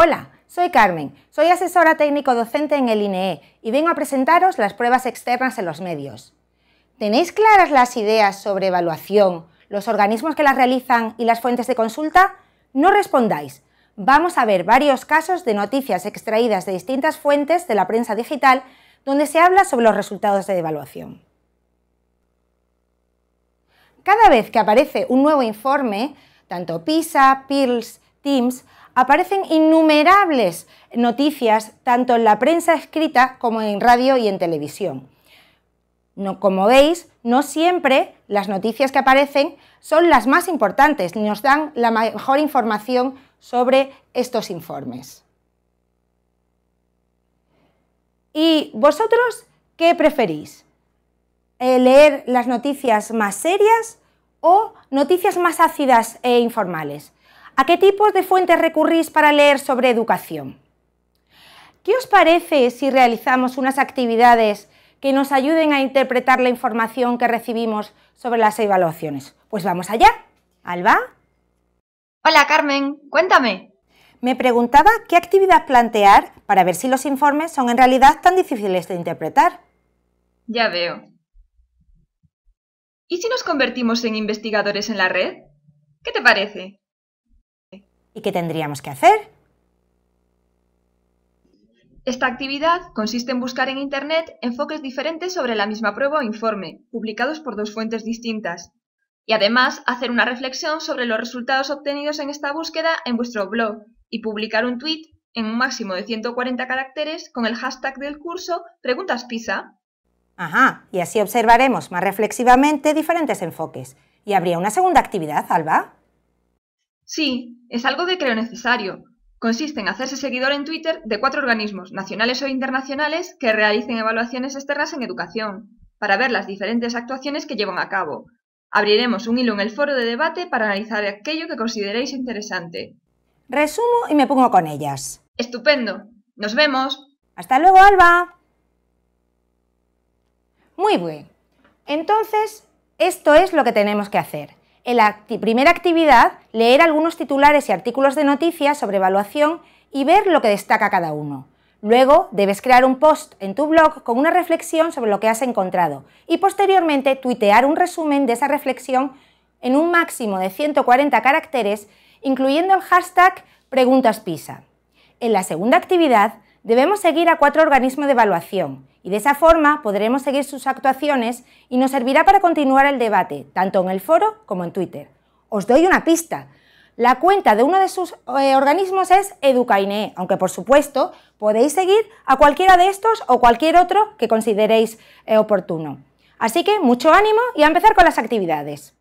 Hola, soy Carmen, soy asesora técnico docente en el INEE y vengo a presentaros las pruebas externas en los medios. ¿Tenéis claras las ideas sobre evaluación, los organismos que las realizan y las fuentes de consulta? No respondáis. Vamos a ver varios casos de noticias extraídas de distintas fuentes de la prensa digital donde se habla sobre los resultados de evaluación. Cada vez que aparece un nuevo informe, tanto PISA, PIRLS, Teams, aparecen innumerables noticias, tanto en la prensa escrita como en radio y en televisión. como veis, no siempre las noticias que aparecen son las más importantes y nos dan la mejor información sobre estos informes. ¿Y vosotros qué preferís? Eh, ¿Leer las noticias más serias o noticias más ácidas e informales? ¿A qué tipos de fuentes recurrís para leer sobre educación? ¿Qué os parece si realizamos unas actividades que nos ayuden a interpretar la información que recibimos sobre las evaluaciones? Pues vamos allá. Alba. Hola Carmen, cuéntame. Me preguntaba qué actividad plantear para ver si los informes son en realidad tan difíciles de interpretar. Ya veo. ¿Y si nos convertimos en investigadores en la red? ¿Qué te parece? ¿Y qué tendríamos que hacer? Esta actividad consiste en buscar en Internet enfoques diferentes sobre la misma prueba o informe, publicados por dos fuentes distintas, y además hacer una reflexión sobre los resultados obtenidos en esta búsqueda en vuestro blog y publicar un tweet en un máximo de 140 caracteres con el hashtag del curso Preguntas PISA. Ajá, y así observaremos más reflexivamente diferentes enfoques. ¿Y habría una segunda actividad, Alba? Sí, es algo que creo necesario. Consiste en hacerse seguidor en Twitter de cuatro organismos, nacionales o internacionales, que realicen evaluaciones externas en educación, para ver las diferentes actuaciones que llevan a cabo. Abriremos un hilo en el foro de debate para analizar aquello que consideréis interesante. Resumo y me pongo con ellas. Estupendo. Nos vemos. Hasta luego, Alba. Muy bien. Entonces, esto es lo que tenemos que hacer. En la primera actividad, leer algunos titulares y artículos de noticias sobre evaluación y ver lo que destaca cada uno. Luego, debes crear un post en tu blog con una reflexión sobre lo que has encontrado y posteriormente tuitear un resumen de esa reflexión en un máximo de 140 caracteres, incluyendo el hashtag preguntas PISA. En la segunda actividad, debemos seguir a cuatro organismos de evaluación y de esa forma podremos seguir sus actuaciones y nos servirá para continuar el debate, tanto en el foro como en Twitter. Os doy una pista. La cuenta de uno de sus eh, organismos es Educaine, aunque por supuesto podéis seguir a cualquiera de estos o cualquier otro que consideréis eh, oportuno. Así que mucho ánimo y a empezar con las actividades.